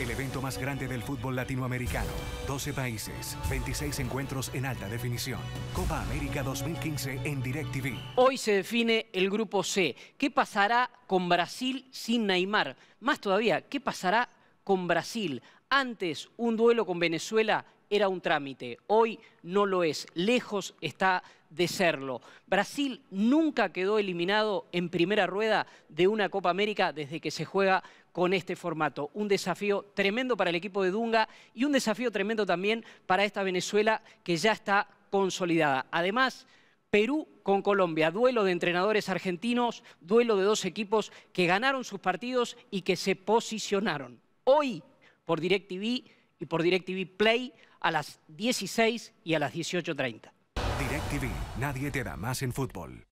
El evento más grande del fútbol latinoamericano. 12 países, 26 encuentros en alta definición. Copa América 2015 en DirecTV. Hoy se define el grupo C. ¿Qué pasará con Brasil sin Neymar? Más todavía, ¿qué pasará con Brasil? Antes, un duelo con Venezuela era un trámite, hoy no lo es, lejos está de serlo. Brasil nunca quedó eliminado en primera rueda de una Copa América desde que se juega con este formato. Un desafío tremendo para el equipo de Dunga y un desafío tremendo también para esta Venezuela que ya está consolidada. Además, Perú con Colombia, duelo de entrenadores argentinos, duelo de dos equipos que ganaron sus partidos y que se posicionaron. Hoy, por DirecTV, y por DirecTV Play a las 16 y a las 18.30. DirecTV, nadie te da más en fútbol.